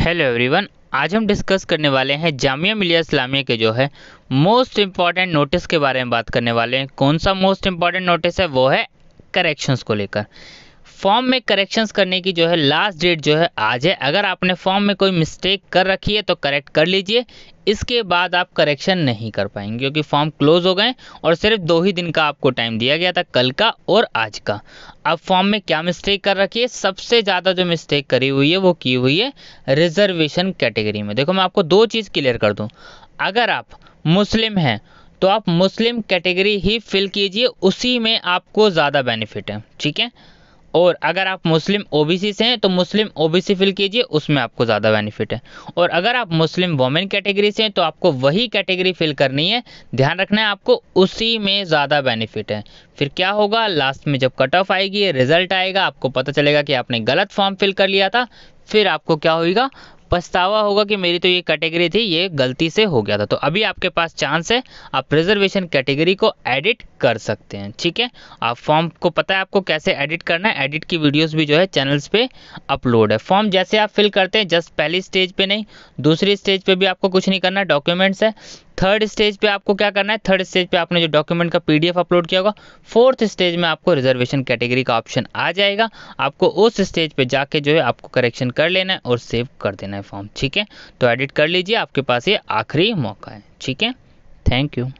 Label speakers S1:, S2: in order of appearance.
S1: hello everyone आज हम discuss करने वाले हैं जामिया मिलिया इस्लामिया के जो है मोस्ट इम्पॉर्टेंट नोटिस के बारे में बात करने वाले हैं कौन सा मोस्ट इम्पॉर्टेंट नोटिस है वो है करेक्शंस को लेकर फॉर्म में करेक्शंस करने की जो है लास्ट डेट जो है आज है अगर आपने फॉर्म में कोई मिस्टेक कर रखी है तो करेक्ट कर लीजिए इसके बाद आप करेक्शन नहीं कर पाएंगे क्योंकि फॉर्म क्लोज हो गए और सिर्फ दो ही दिन का आपको टाइम दिया गया था कल का और आज का अब फॉर्म में क्या मिस्टेक कर रखी है सबसे ज़्यादा जो मिस्टेक करी हुई है वो की हुई है रिजर्वेशन कैटेगरी में देखो मैं आपको दो चीज़ क्लियर कर दूँ अगर आप मुस्लिम हैं तो आप मुस्लिम कैटेगरी ही फिल कीजिए उसी में आपको ज़्यादा बेनिफिट है ठीक है और अगर आप मुस्लिम ओबीसी से हैं तो मुस्लिम ओबीसी फिल कीजिए उसमें आपको ज़्यादा बेनिफिट है और अगर आप मुस्लिम वोमेन कैटेगरी से हैं तो आपको वही कैटेगरी फिल करनी है ध्यान रखना है आपको उसी में ज़्यादा बेनिफिट है फिर क्या होगा लास्ट में जब कट ऑफ आएगी रिजल्ट आएगा आपको पता चलेगा कि आपने गलत फॉर्म फिल कर लिया था फिर आपको क्या होगा पछतावा होगा कि मेरी तो ये कैटेगरी थी ये गलती से हो गया था तो अभी आपके पास चांस है आप प्रिजर्वेशन कैटेगरी को एडिट कर सकते हैं ठीक है आप फॉर्म को पता है आपको कैसे एडिट करना है एडिट की वीडियोस भी जो है चैनल्स पे अपलोड है फॉर्म जैसे आप फिल करते हैं जस्ट पहली स्टेज पे नहीं दूसरी स्टेज पे भी आपको कुछ नहीं करना डॉक्यूमेंट्स है थर्ड स्टेज पे आपको क्या करना है थर्ड स्टेज पे आपने जो डॉक्यूमेंट का पीडीएफ अपलोड किया होगा फोर्थ स्टेज में आपको रिजर्वेशन कैटेगरी का ऑप्शन आ जाएगा आपको उस स्टेज पे जाके जो है आपको करेक्शन कर लेना है और सेव कर देना है फॉर्म ठीक है तो एडिट कर लीजिए आपके पास ये आखिरी मौका है ठीक है थैंक यू